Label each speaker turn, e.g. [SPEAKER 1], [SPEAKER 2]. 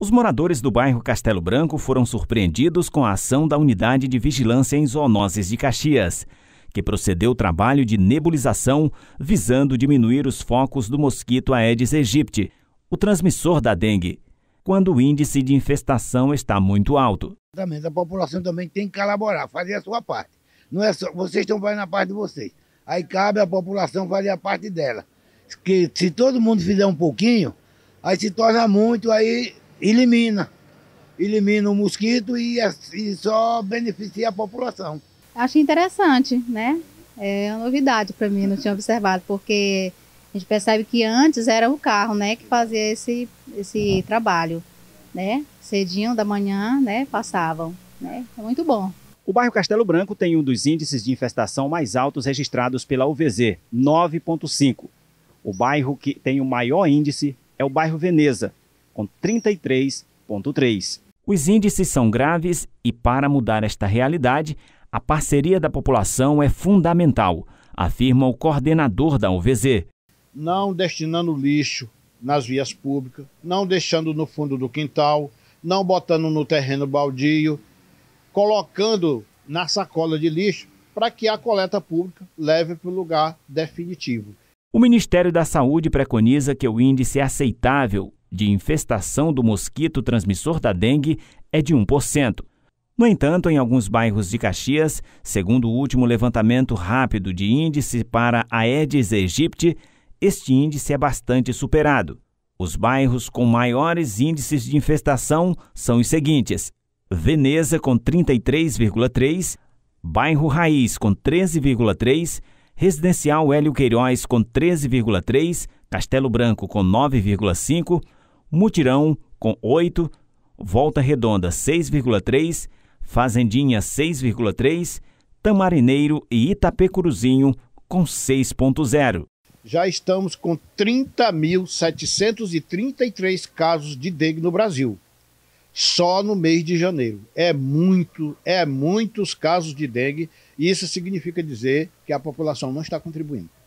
[SPEAKER 1] Os moradores do bairro Castelo Branco foram surpreendidos com a ação da Unidade de Vigilância em Zoonoses de Caxias, que procedeu o trabalho de nebulização visando diminuir os focos do mosquito Aedes aegypti, o transmissor da dengue, quando o índice de infestação está muito alto.
[SPEAKER 2] Também, a população também tem que colaborar, fazer a sua parte. Não é só, vocês estão fazendo a parte de vocês. Aí cabe à população fazer a parte dela. Que se todo mundo fizer um pouquinho, aí se torna muito, aí elimina. Elimina o mosquito e, e só beneficia a população.
[SPEAKER 3] Acho interessante, né? É uma novidade para mim, não tinha observado, porque a gente percebe que antes era o carro, né, que fazia esse, esse uhum. trabalho, né? Cedinho da manhã, né, passavam, né? É muito bom. O bairro Castelo
[SPEAKER 1] Branco tem um dos índices de infestação mais altos registrados pela UVZ, 9.5. O bairro que tem o maior índice é o bairro Veneza, com 33,3%. Os índices são graves e, para mudar esta realidade, a parceria da população é fundamental, afirma o coordenador da UVZ.
[SPEAKER 4] Não destinando lixo nas vias públicas, não deixando no fundo do quintal, não botando no terreno baldio, colocando na sacola de lixo para que a coleta pública leve para o lugar definitivo.
[SPEAKER 1] O Ministério da Saúde preconiza que o índice é aceitável de infestação do mosquito transmissor da dengue é de 1%. No entanto, em alguns bairros de Caxias, segundo o último levantamento rápido de índice para Aedes aegypti, este índice é bastante superado. Os bairros com maiores índices de infestação são os seguintes: Veneza com 33,3, Bairro Raiz com 13,3, Residencial Hélio Queiroz com 13,3, Castelo Branco com 9,5, Mutirão com 8, Volta Redonda 6,3, Fazendinha 6,3, Tamarineiro e Itapecuruzinho com 6,0.
[SPEAKER 4] Já estamos com 30.733 casos de dengue no Brasil, só no mês de janeiro. É muito, é muitos casos de dengue, e isso significa dizer que a população não está contribuindo.